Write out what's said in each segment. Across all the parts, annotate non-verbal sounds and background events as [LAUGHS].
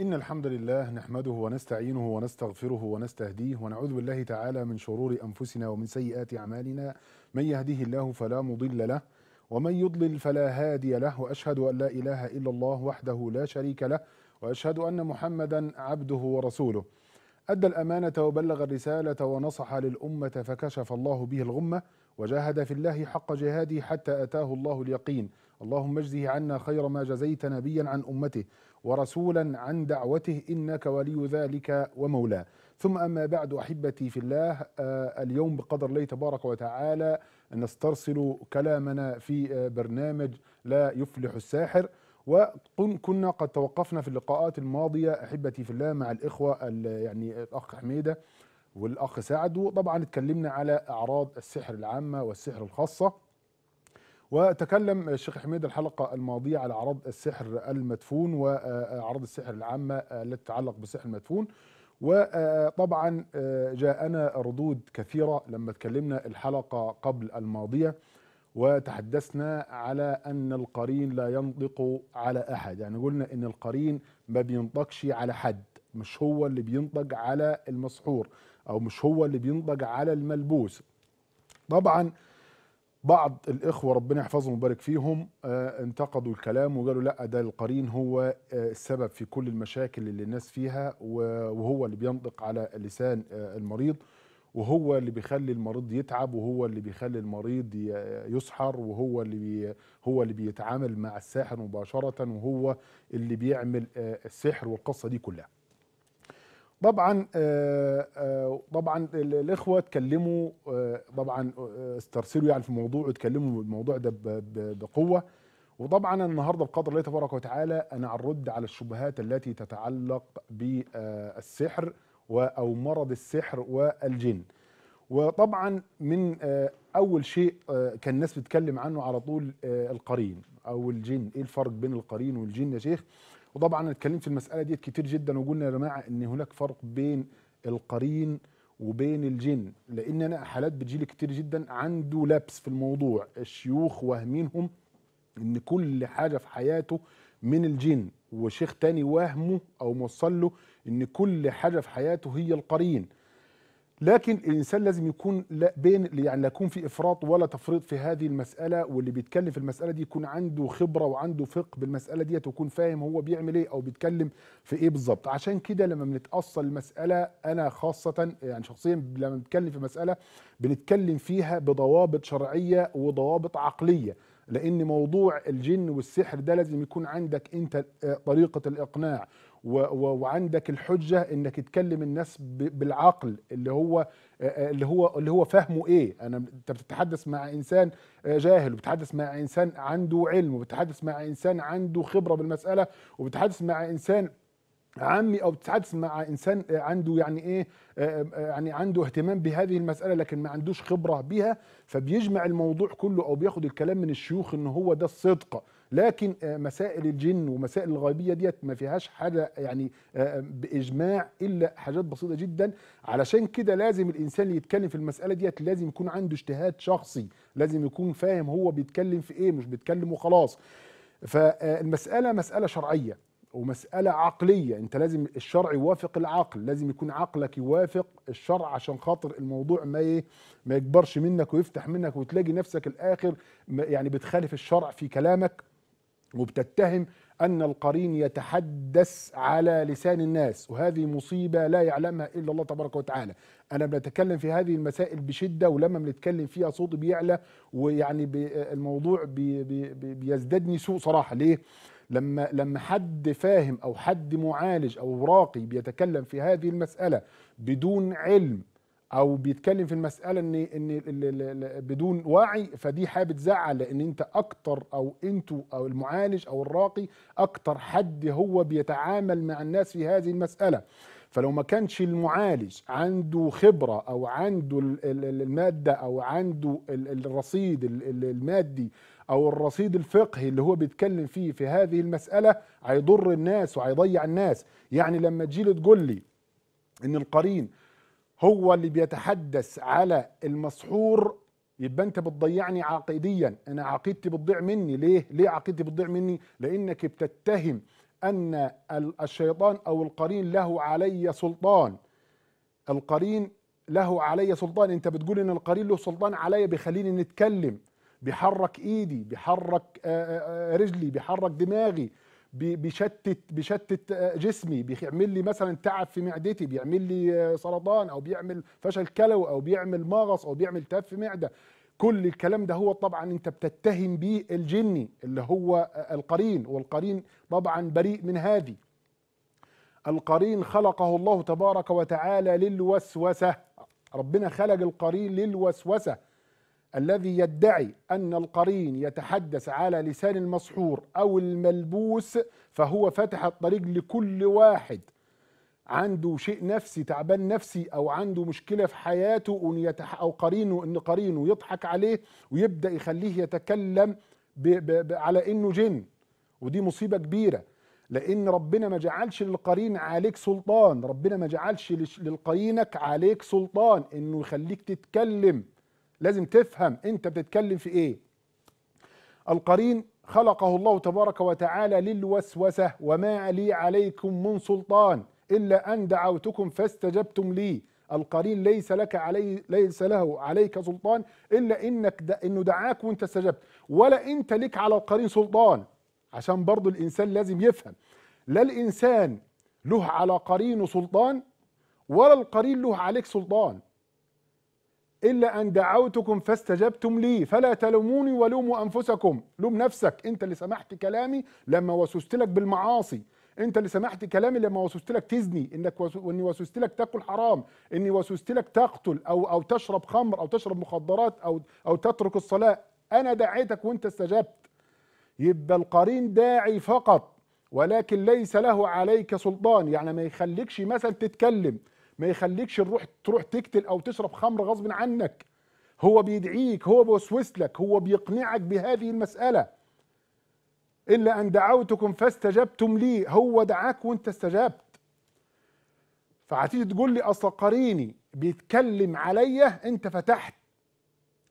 إن الحمد لله نحمده ونستعينه ونستغفره ونستهديه ونعوذ بالله تعالى من شرور أنفسنا ومن سيئات أعمالنا من يهديه الله فلا مضل له ومن يضلل فلا هادي له وأشهد أن لا إله إلا الله وحده لا شريك له وأشهد أن محمدا عبده ورسوله أدى الأمانة وبلغ الرسالة ونصح للأمة فكشف الله به الغمة وجاهد في الله حق جهاده حتى أتاه الله اليقين اللهم اجزه عنا خير ما جزيت نبيا عن امته ورسولا عن دعوته انك ولي ذلك ومولاه ثم اما بعد احبتي في الله آه، اليوم بقدر الله تبارك وتعالى نسترسل كلامنا في آه، برنامج لا يفلح الساحر وكنا قد توقفنا في اللقاءات الماضيه احبتي في الله مع الاخوه يعني الاخ حميده والاخ سعد وطبعا اتكلمنا على اعراض السحر العامه والسحر الخاصه وتكلم الشيخ حميد الحلقة الماضية على عرض السحر المدفون وعرض آه، السحر العامة آه، التي تتعلق بالسحر المدفون وطبعا آه، جاءنا ردود كثيرة لما تكلمنا الحلقة قبل الماضية وتحدثنا على أن القرين لا ينطق على أحد يعني قلنا أن القرين ما بينطقش على حد مش هو اللي بينطق على المسحور أو مش هو اللي بينطق على الملبوس طبعا بعض الاخوه ربنا يحفظهم ويبارك فيهم آه، انتقدوا الكلام وقالوا لا ده القرين هو آه، السبب في كل المشاكل اللي الناس فيها وهو اللي بينطق على لسان آه، المريض وهو اللي بيخلي المريض يتعب وهو اللي بيخلي المريض يسحر وهو اللي بي هو اللي بيتعامل مع الساحر مباشره وهو اللي بيعمل السحر والقصه دي كلها طبعا آه، آه، طبعا الاخوه اتكلموا آه، طبعا استرسلوا يعني في الموضوع واتكلموا بالموضوع ده بقوه وطبعا النهارده بقدر الله تبارك وتعالى انا هنرد على الشبهات التي تتعلق بالسحر او مرض السحر والجن وطبعا من اول شيء كان الناس بتتكلم عنه على طول القرين او الجن ايه الفرق بين القرين والجن يا شيخ وطبعا اتكلمت في المساله ديت كتير جدا وقلنا يا جماعه ان هناك فرق بين القرين وبين الجن لان انا حالات بتجيلي كتير جدا عنده لبس في الموضوع الشيوخ واهمينهم ان كل حاجه في حياته من الجن وشيخ تاني واهمه او موصل له ان كل حاجه في حياته هي القرين لكن الانسان لازم يكون لا بين يعني لا يكون في افراط ولا تفريط في هذه المساله واللي بيتكلم في المساله دي يكون عنده خبره وعنده فقه بالمساله ديت ويكون فاهم هو بيعمل ايه او بيتكلم في ايه بالظبط عشان كده لما بنتاصل المساله انا خاصه يعني شخصيا لما بنتكلم في مساله بنتكلم فيها بضوابط شرعيه وضوابط عقليه لان موضوع الجن والسحر ده لازم يكون عندك انت آه، طريقه الاقناع وعندك الحجه انك تكلم الناس بالعقل اللي هو اللي هو اللي هو فهمه ايه انا انت بتتحدث مع انسان جاهل وبتتحدث مع انسان عنده علم وبتتحدث مع انسان عنده خبره بالمساله وبتتحدث مع انسان عامي او بتتحدث مع انسان عنده يعني ايه يعني عنده اهتمام بهذه المساله لكن ما عندوش خبره بها فبيجمع الموضوع كله او بياخد الكلام من الشيوخ ان هو ده الصدق لكن آه، مسائل الجن ومسائل الغيبيه ديت ما فيهاش حاجه يعني آه، آه، باجماع الا حاجات بسيطه جدا علشان كده لازم الانسان اللي يتكلم في المساله ديت لازم يكون عنده اجتهاد شخصي لازم يكون فاهم هو بيتكلم في ايه مش بيتكلم وخلاص فالمساله مساله شرعيه ومسألة عقلية أنت لازم الشرع يوافق العقل لازم يكون عقلك يوافق الشرع عشان خاطر الموضوع ما إيه ما يكبرش منك ويفتح منك وتلاقي نفسك الآخر يعني بتخالف الشرع في كلامك وبتتهم أن القرين يتحدث على لسان الناس وهذه مصيبة لا يعلمها إلا الله تبارك وتعالى أنا بنتكلم في هذه المسائل بشدة ولما بنتكلم فيها صوتي بيعلى ويعني الموضوع بي بي بيزدادني سوء صراحة ليه؟ لما لما حد فاهم او حد معالج او راقي بيتكلم في هذه المساله بدون علم او بيتكلم في المساله ان ان بدون وعي فدي بتزعل لان انت اكتر او انتوا او المعالج او الراقي اكتر حد هو بيتعامل مع الناس في هذه المساله فلو ما كانش المعالج عنده خبره او عنده الماده او عنده الرصيد المادي او الرصيد الفقهي اللي هو بيتكلم فيه في هذه المساله هيضر الناس وهيضيع الناس يعني لما تجي تقول لي ان القرين هو اللي بيتحدث على المسحور يبقى انت بتضيعني عقيديا انا عقيدتي بتضيع مني ليه ليه عقيدتي بتضيع مني لانك بتتهم ان الشيطان او القرين له علي سلطان القرين له علي سلطان انت بتقول ان القرين له سلطان علي بيخليني نتكلم بيحرك ايدي بيحرك آه، آه، آه، رجلي بيحرك دماغي بيشتت بيشتت آه، جسمي بيعمل لي مثلا تعب في معدتي بيعمل لي آه، سرطان او بيعمل فشل كلوي او بيعمل مغص او بيعمل تعب في معده كل الكلام ده هو طبعا انت بتتهم بيه الجني اللي هو آه، القرين والقرين طبعا بريء من هذه القرين خلقه الله تبارك وتعالى للوسوسه ربنا خلق القرين للوسوسه الذي يدعي أن القرين يتحدث على لسان المسحور أو الملبوس فهو فتح الطريق لكل واحد عنده شيء نفسي تعبان نفسي او عنده مشكله في حياته أن يتح او قرينه ان قرينه يضحك عليه ويبدا يخليه يتكلم ب ب ب على انه جن ودي مصيبه كبيره لان ربنا ما جعلش للقرين عليك سلطان ربنا ما جعلش للقرينك عليك سلطان انه يخليك تتكلم لازم تفهم انت بتتكلم في ايه القرين خلقه الله تبارك وتعالى للوسوسة وما لي عليكم من سلطان إلا أن دعوتكم فاستجبتم لي القرين ليس لك علي ليس له عليك سلطان إلا إنك د... إنه دعاك وأنت استجبت ولا أنت لك على القرين سلطان عشان برضو الإنسان لازم يفهم لا الإنسان له على قرينه سلطان ولا القرين له عليك سلطان إلا أن دعوتكم فاستجبتم لي فلا تلوموني ولوموا أنفسكم لوم نفسك أنت اللي سمحت كلامي لما وسوست لك بالمعاصي انت اللي سمحت كلامي لما وسوست لك تزني انك وس... واني وسوست لك تاكل حرام اني وسوست لك تقتل او او تشرب خمر او تشرب مخدرات او او تترك الصلاه انا دعيتك وانت استجبت يبقى القرين داعي فقط ولكن ليس له عليك سلطان يعني ما يخليكش مثلا تتكلم ما يخليكش الروح تروح تقتل او تشرب خمر غصب عنك هو بيدعيك هو بيوسوس لك هو بيقنعك بهذه المساله الا ان دعوتكم فاستجبتم لي هو دعاك وانت استجبت فهتيجي تقول لي اصل قريني بيتكلم عليا انت فتحت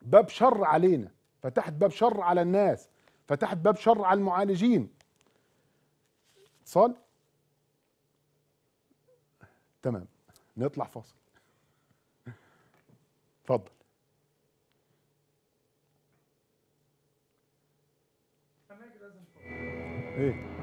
باب شر علينا فتحت باب شر على الناس فتحت باب شر على المعالجين اتصال تمام نطلع فاصل اتفضل ايه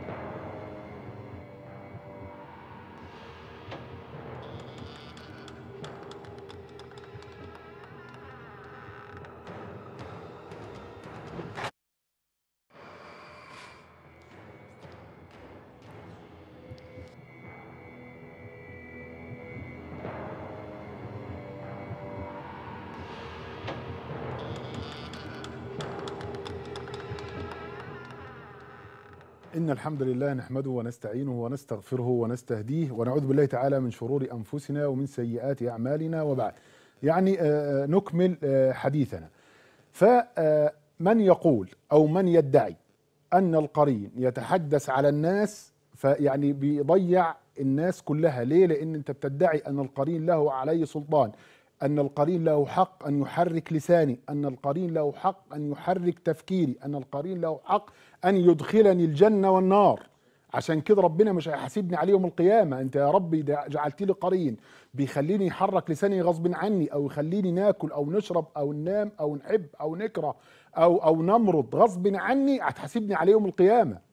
إن الحمد لله نحمده ونستعينه ونستغفره ونستهديه ونعوذ بالله تعالى من شرور أنفسنا ومن سيئات أعمالنا وبعد يعني آه، آه، نكمل آه، حديثنا فمن يقول أو من يدعي أن القرين يتحدث على الناس فيعني بيضيع الناس كلها ليه لأن أنت بتدعي أن القرين له عليه سلطان أن القرين له حق أن يحرك لساني أن القرين له حق أن يحرك تفكيري أن القرين له حق أن يدخلني الجنة والنار عشان كده ربنا مش هيحاسبني عليه يوم القيامة أنت يا ربي جعلت لي قرين بيخليني يحرك لساني غصب عني أو يخليني ناكل أو نشرب أو ننام أو نحب أو نكره أو أو نمرض غصب عني هتحاسبني عليه يوم القيامة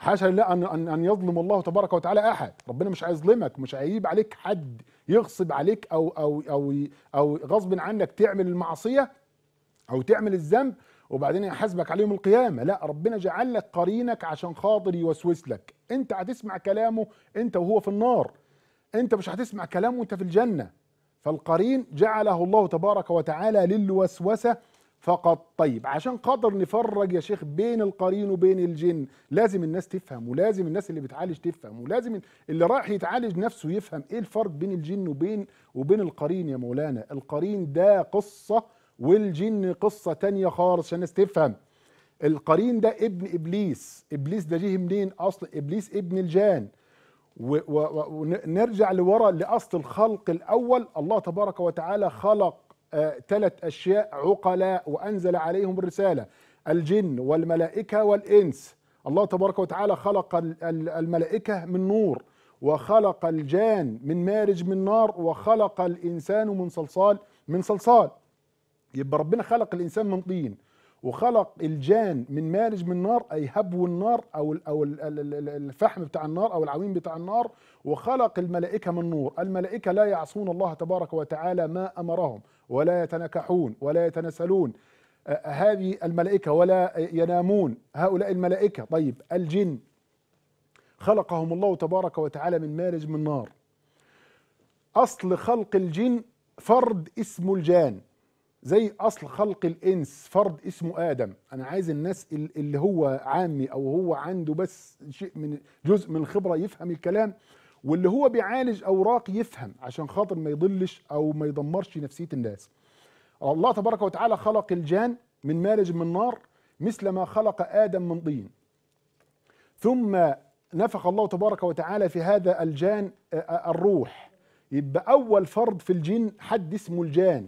حاشا لله أن, أن, أن يظلم الله تبارك وتعالى أحد ربنا مش هيظلمك مش هيجيب عليك حد يغصب عليك أو أو أو أو غصب عنك تعمل المعصية أو تعمل الذنب وبعدين يحاسبك عليهم القيامة لا ربنا جعل لك قرينك عشان خاطر يوسوس لك انت هتسمع كلامه انت وهو في النار انت مش هتسمع كلامه وانت في الجنة فالقرين جعله الله تبارك وتعالى للوسوسة فقط طيب عشان خاطر نفرج يا شيخ بين القرين وبين الجن لازم الناس تفهم ولازم الناس اللي بتعالج تفهم ولازم اللي رايح يتعالج نفسه يفهم ايه الفرق بين الجن وبين وبين القرين يا مولانا القرين ده قصه والجن قصه تانية خالص عشان الناس تفهم القرين ده ابن ابليس ابليس ده جه منين اصل ابليس ابن الجان ونرجع لورا لاصل الخلق الاول الله تبارك وتعالى خلق ثلاث آه، أشياء عقلاء وأنزل عليهم الرسالة الجن والملائكة والإنس الله تبارك وتعالى خلق الملائكة من نور وخلق الجان من مارج من نار وخلق الإنسان من صلصال من صلصال يبقى ربنا خلق الإنسان من طين وخلق الجان من مارج من نار اي هبو النار او او الفحم بتاع النار او العوين بتاع النار وخلق الملائكه من نور، الملائكه لا يعصون الله تبارك وتعالى ما امرهم، ولا يتنكحون ولا يتنسلون هذه الملائكة ولا ينامون هؤلاء الملائكة طيب الجن خلقهم الله تبارك وتعالى من مارج من نار أصل خلق الجن فرد اسمه الجان زي أصل خلق الإنس فرد اسمه آدم أنا عايز الناس اللي هو عامي أو هو عنده بس شيء من جزء من الخبرة يفهم الكلام واللي هو بيعالج اوراق يفهم عشان خاطر ما يضلش او ما يدمرش نفسيه الناس الله تبارك وتعالى خلق الجان من مارج من نار مثل ما خلق ادم من طين ثم نفخ الله تبارك وتعالى في هذا الجان آه، آه، الروح يبقى اول فرد في الجن حد اسمه الجان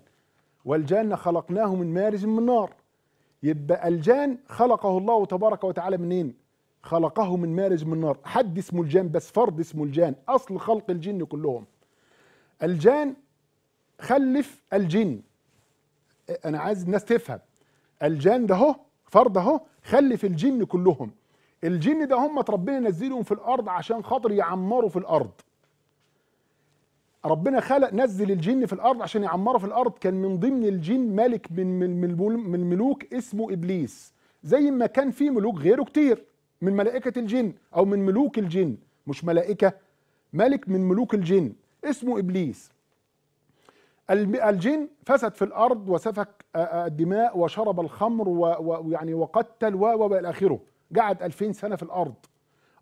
والجان خلقناه من مارج من نار يبقى الجان خلقه الله تبارك وتعالى منين خلقه من مارج من نار حد اسمه الجان بس فرد اسمه الجان أصل خلق الجن كلهم الجان خلف الجن أنا عايز الناس تفهم الجان ده هو فرد اهو خلف الجن كلهم الجن ده هم ربنا نزلهم في الارض عشان خاطر يعمروا في الارض ربنا خلق نزل الجن في الارض عشان يعمروا في الارض كان من ضمن الجن ملك من من من الملوك اسمه ابليس زي ما كان في ملوك غيره كتير من ملائكة الجن أو من ملوك الجن مش ملائكة ملك من ملوك الجن اسمه إبليس الجن فسد في الأرض وسفك الدماء وشرب الخمر ويعني وقتل و إلى آخره قعد 2000 سنة في الأرض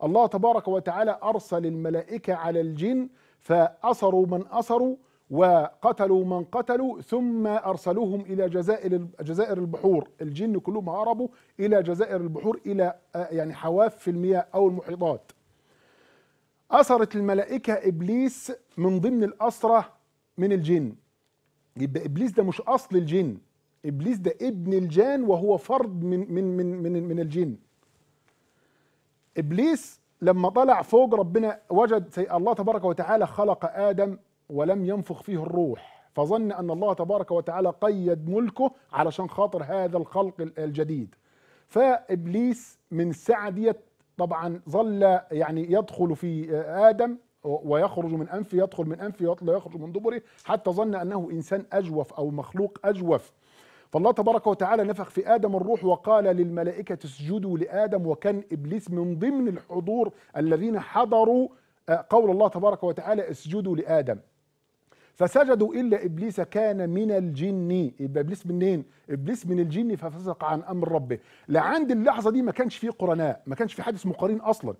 الله تبارك وتعالى أرسل الملائكة على الجن فأثروا من أثروا وقتلوا من قتلوا ثم أرسلوهم إلى جزائر جزائر البحور الجن كلهم هربوا إلى جزائر البحور إلى آه، يعني حواف في المياه أو المحيطات أسرت الملائكة إبليس من ضمن الأسرة من الجن يبقى إبليس ده مش أصل الجن إبليس ده ابن الجان وهو فرد من من من من, من الجن إبليس لما طلع فوق ربنا وجد الله تبارك وتعالى خلق آدم ولم ينفخ فيه الروح فظن أن الله تبارك وتعالى قيد ملكه علشان خاطر هذا الخلق الجديد فإبليس من الساعة ديت طبعا ظل يعني يدخل في آدم ويخرج من أنفه يدخل من أنفه ويطلع يخرج من دبره حتى ظن أنه إنسان أجوف أو مخلوق أجوف فالله تبارك وتعالى نفخ في آدم الروح وقال للملائكة اسجدوا لآدم وكان إبليس من ضمن الحضور الذين حضروا آه، قول الله تبارك وتعالى اسجدوا لآدم فسجدوا إلا إبليس كان من الجن يبقى إبليس منين إبليس من الجن ففسق عن أمر ربه لعند اللحظة دي ما كانش فيه قرناء ما كانش في حد اسمه قرين أصلا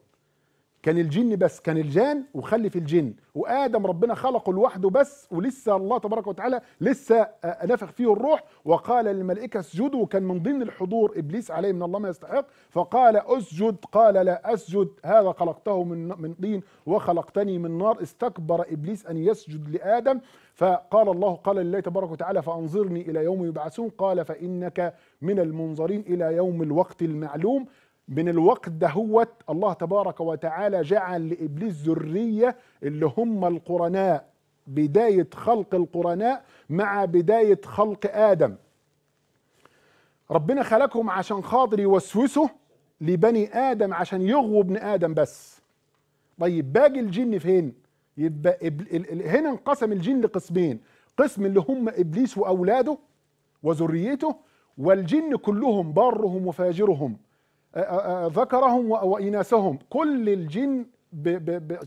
كان الجن بس كان الجان وخلف الجن وادم ربنا خلقه لوحده بس ولسه الله تبارك وتعالى لسه آه، نفخ فيه الروح وقال للملائكه اسجدوا وكان من ضمن الحضور ابليس عليه من الله ما يستحق فقال اسجد قال لا اسجد هذا خلقته من من طين وخلقتني من نار استكبر ابليس ان يسجد لادم فقال الله قال لله تبارك وتعالى فانظرني الى يوم يبعثون قال فانك من المنظرين الى يوم الوقت المعلوم من الوقت دهوت الله تبارك وتعالى جعل لابليس ذريه اللي هم القرناء بدايه خلق القرناء مع بدايه خلق ادم ربنا خلقهم عشان خاطر يوسوسه لبني ادم عشان يغوى ابن ادم بس طيب باقي الجن فين يبقى هنا انقسم الجن لقسمين قسم اللي هم ابليس واولاده وذريته والجن كلهم بارهم وفاجرهم ذكرهم وإناثهم كل الجن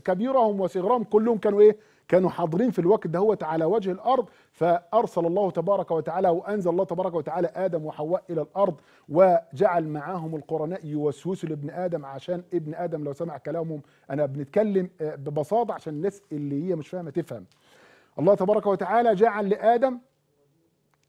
كبيرهم وصغرهم كلهم كانوا إيه كانوا حاضرين في الوقت دهوت على وجه الارض فارسل الله تبارك وتعالى وانزل الله تبارك وتعالى ادم وحواء الى الارض وجعل معاهم القرناء يوسوسوا لابن ادم عشان ابن ادم لو سمع كلامهم انا بنتكلم آه، ببساطه عشان الناس اللي هي مش فاهمه تفهم الله تبارك وتعالى جعل لادم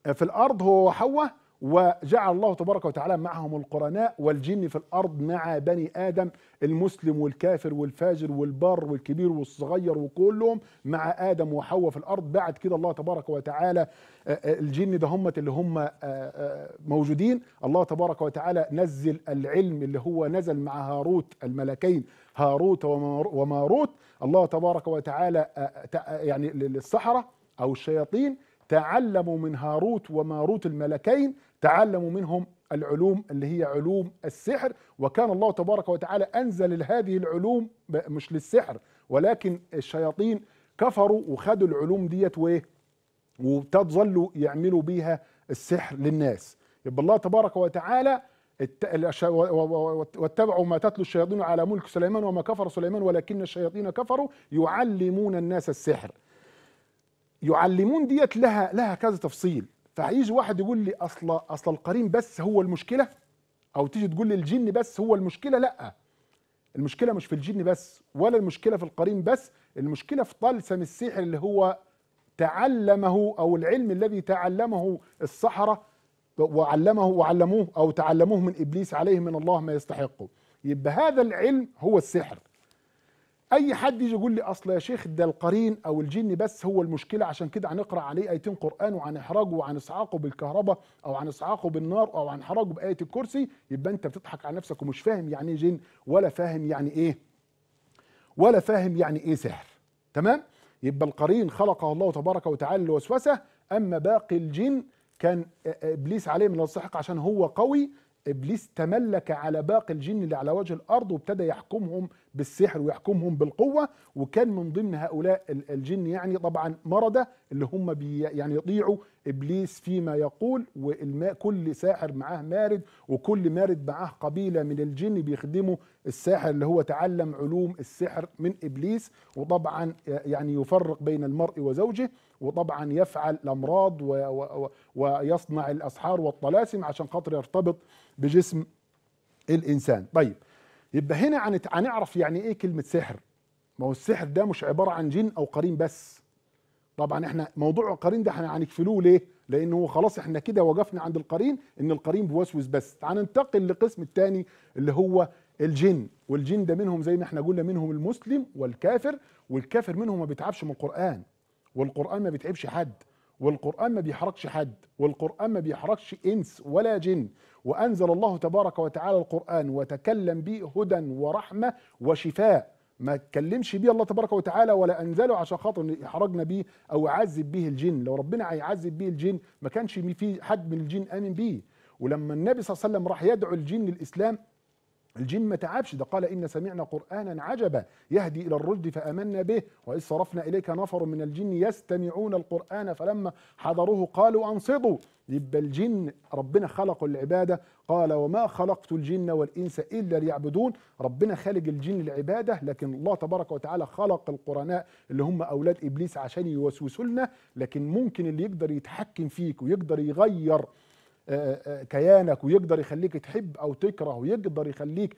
آه، في الارض هو وحواء وجعل الله تبارك وتعالى معهم القرناء والجن في الارض مع بني ادم المسلم والكافر والفاجر والبار والكبير والصغير وكلهم مع ادم وحواء في الارض بعد كده الله تبارك وتعالى آه، آه، الجن ده هم اللي هم آه، موجودين الله تبارك وتعالى نزل العلم اللي هو نزل مع هاروت الملكين هاروت وماروت الله تبارك وتعالى يعني للسحره او الشياطين تعلموا من هاروت وماروت الملكين تعلموا منهم العلوم اللي هي علوم السحر وكان الله تبارك وتعالى انزل هذه العلوم مش للسحر ولكن الشياطين كفروا وخدوا العلوم ديت وايه وتظلوا يعملوا بيها السحر للناس يبقى الله تبارك وتعالى واتبعوا ما تتلو الشياطين على ملك سليمان وما كفر سليمان ولكن الشياطين كفروا يعلمون الناس السحر يعلمون ديت لها لها كذا تفصيل فهيجي واحد يقول لي اصل اصل القرين بس هو المشكله او تيجي تقول لي الجن بس هو المشكله لا المشكله مش في الجن بس ولا المشكله في القرين بس المشكله في طلسم السحر اللي هو تعلمه او العلم الذي تعلمه السحره وعلمه وعلموه او تعلموه من ابليس عليه من الله ما يستحقه يبقى هذا العلم هو السحر اي حد يجي يقول لي اصل يا شيخ ده القرين او الجن بس هو المشكله عشان كده هنقرا عليه ايتين قران وعن احراجه وعن اسعاقه بالكهرباء او عن اسعاقه بالنار او عن احراجه بايه الكرسي يبقى انت بتضحك على نفسك ومش فاهم يعني ايه جن ولا فاهم يعني ايه ولا فاهم يعني ايه سحر تمام يبقى القرين خلقه الله تبارك وتعالى الوسوسه اما باقي الجن كان ابليس عليه من السحق عشان هو قوي ابليس تملك على باقي الجن اللي على وجه الارض وابتدى يحكمهم بالسحر ويحكمهم بالقوه وكان من ضمن هؤلاء الجن يعني طبعا مرده اللي هم بي يعني يطيعوا ابليس فيما يقول والماء كل ساحر معاه مارد وكل مارد معاه قبيله من الجن بيخدموا الساحر اللي هو تعلم علوم السحر من ابليس وطبعا يعني يفرق بين المرء وزوجه وطبعا يفعل الامراض ويصنع الاسحار والطلاسم عشان خاطر يرتبط بجسم الانسان طيب يبقى هنا هنعرف يعني ايه كلمه سحر ما هو السحر ده مش عباره عن جن او قرين بس طبعا احنا موضوع القرين ده احنا هنكفلوه ليه لانه هو خلاص احنا كده وقفنا عند القرين ان القرين بيوسوس بس هننتقل للقسم الثاني اللي هو الجن والجن ده منهم زي ما احنا قلنا منهم المسلم والكافر والكافر منهم ما بيتعبش من القران والقران ما بيتعبش حد والقران ما بيحرقش حد والقران ما بيحرقش انس ولا جن وأنزل الله تبارك وتعالى القرآن وتكلم به هدى ورحمة وشفاء ما تكلمش بيه الله تبارك وتعالى ولا انزله عشان خاطر احرجنا بيه او يعذب بيه الجن لو ربنا هيعذب بيه الجن ما كانش في حد من الجن امن بيه ولما النبي صلى الله عليه وسلم راح يدعو الجن للاسلام الجن ما تعبش ده قال إن سمعنا قرآنا عجبا يهدي إلى الرشد فأمنا به وإذ صرفنا إليك نفر من الجن يستمعون القرآن فلما حضروه قالوا أنصتوا يبقى الجن ربنا خلق العبادة قال وما خلقت الجن والإنس إلا ليعبدون ربنا خالق الجن العبادة لكن الله تبارك وتعالى خلق القرناء اللي هم أولاد إبليس عشان يوسوسوا لنا لكن ممكن اللي يقدر يتحكم فيك ويقدر يغير آه، آه، آه، كيانك ويقدر يخليك تحب او تكره ويقدر يخليك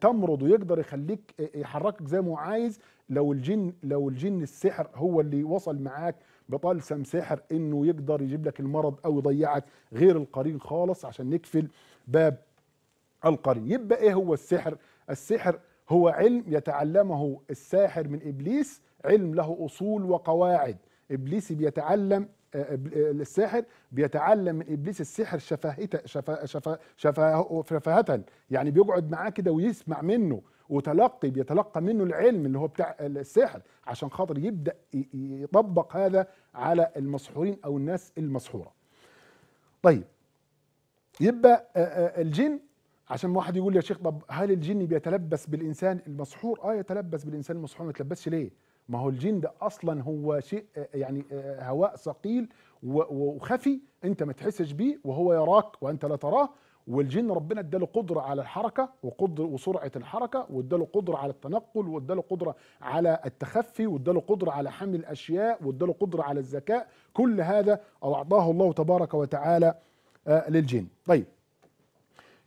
تمرض ويقدر يخليك يحركك زي ما هو عايز لو الجن لو الجن السحر هو اللي وصل معاك بطلسم سحر انه يقدر يجيب لك المرض او يضيعك غير القرين خالص عشان نقفل باب القرين يبقى ايه هو السحر السحر هو علم يتعلمه الساحر من ابليس علم له اصول وقواعد ابليس بيتعلم الساحر بيتعلم من ابليس السحر شفاهه شفا شفا شفا شفاهه يعني بيقعد معاه كده ويسمع منه وتلقي بيتلقى منه العلم اللي هو بتاع السحر عشان خاطر يبدا يطبق هذا على المسحورين او الناس المسحوره. طيب يبقى الجن عشان واحد يقول يا شيخ طب هل الجن بيتلبس بالانسان المسحور؟ اه يتلبس بالانسان المسحور ما يتلبسش ليه؟ ما هو الجن ده اصلا هو شيء يعني هواء ثقيل وخفي انت ما تحسش بيه وهو يراك وانت لا تراه والجن ربنا اداله قدره على الحركه وقدر وسرعه الحركه واداله قدره على التنقل واداله قدره على التخفي واداله قدره على حمل الاشياء واداله قدره على الذكاء كل هذا اعطاه الله تبارك وتعالى آه، للجن طيب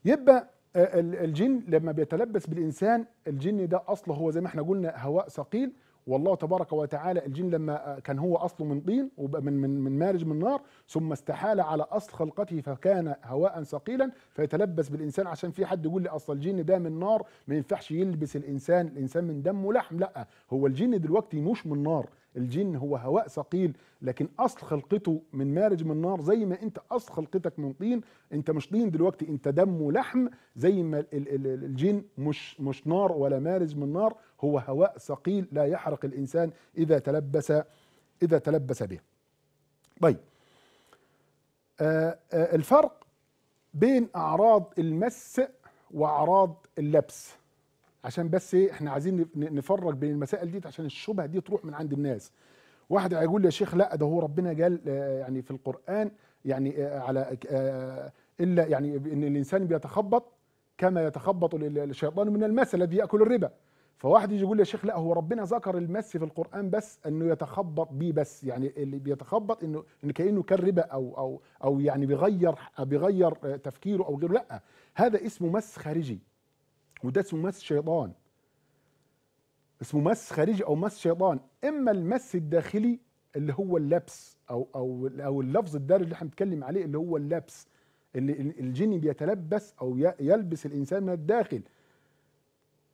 يبقى آه، الجن لما بيتلبس بالانسان الجن ده اصله هو زي ما احنا قلنا هواء ثقيل والله تبارك وتعالى الجن لما آه، كان هو اصله من طين ومن من من مارج من نار ثم استحال على اصل خلقته فكان هواء ثقيلا فيتلبس بالانسان عشان في حد يقول لي اصل الجن ده من نار ما ينفعش يلبس الانسان الانسان من دم ولحم لا هو الجن دلوقتي مش من نار الجن هو هواء ثقيل لكن اصل خلقته من مارج من نار زي ما انت اصل خلقتك من طين انت مش طين دلوقتي انت دم ولحم زي ما الجن مش مش نار ولا مارج من نار هو هواء ثقيل لا يحرق الانسان اذا تلبس اذا تلبس به طيب آه، آه، الفرق بين اعراض المس واعراض اللبس عشان بس ايه احنا عايزين نفرق بين المسائل دي عشان الشبهه دي تروح من عند الناس واحد هيقول لي يا شيخ لا ده هو ربنا قال آه، يعني في القران يعني آه، على آه، الا يعني ان الانسان بيتخبط كما يتخبط الشيطان من المس الذي ياكل الربا فواحد يجي يقول لي يا شيخ لا هو ربنا ذكر المس في القران بس انه يتخبط بيه بس يعني اللي بيتخبط انه ان كانه كان ربا او او او يعني بيغير بيغير تفكيره او غيره لا هذا اسمه مس خارجي وده اسمه مس شيطان اسمه مس خارجي او مس شيطان اما المس الداخلي اللي هو اللبس او او او اللفظ الدارج اللي احنا بنتكلم عليه اللي هو اللبس اللي الجن بيتلبس او يلبس الانسان من الداخل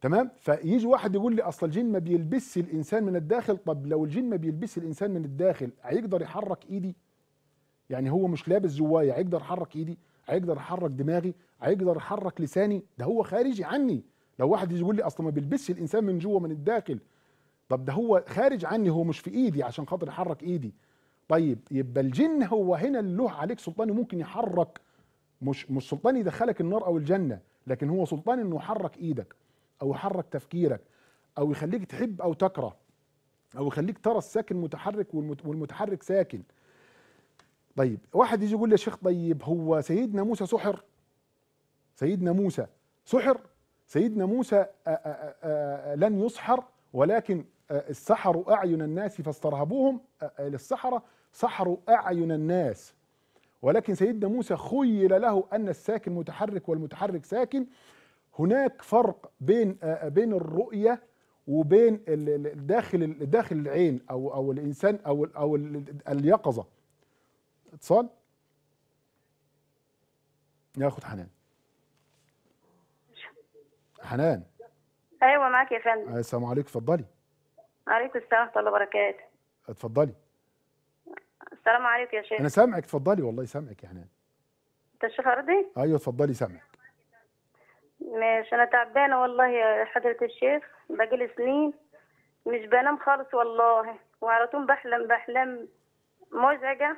تمام فيجي واحد يقول لي اصل الجن ما بيلبسش الانسان من الداخل طب لو الجن ما بيلبسش الانسان من الداخل هيقدر يحرك ايدي يعني هو مش لابس جوايا هيقدر يحرك ايدي هيقدر احرك دماغي هيقدر احرك لساني ده هو خارجي عني لو واحد يجي يقول لي اصل ما بيلبسش الانسان من جوه من الداخل طب ده هو خارج عني هو مش في ايدي عشان خاطر احرك ايدي طيب يبقى الجن هو هنا اللي له عليك سلطان ممكن يحرك مش مش سلطان يدخلك النار او الجنه لكن هو سلطان انه يحرك ايدك او يحرك تفكيرك او يخليك تحب او تكره او يخليك ترى الساكن متحرك والمتحرك ساكن طيب واحد يجي يقول لي شيخ طيب هو سيدنا موسى سحر سيدنا موسى سحر سيدنا موسى آآ آآ لن يسحر ولكن السحر أعين الناس فاسترهبوهم للسحرة سحروا أعين الناس ولكن سيدنا موسى خيل له أن الساكن متحرك والمتحرك ساكن هناك فرق بين بين الرؤية وبين داخل داخل العين أو أو الإنسان أو أو اليقظة اتصال ياخد حنان حنان ايوه معاك يا فندم آه، السلام عليكم اتفضلي عليكم السلام ورحمه الله وبركاته اتفضلي السلام عليكم يا شيخ انا سامعك اتفضلي والله سامعك يا حنان انت الشيخ رضي ايوه اتفضلي سامعك ماشي انا تعبانه والله يا حضره الشيخ بقالي سنين مش بنام خالص والله وعلى طول بحلم بحلم مزعجه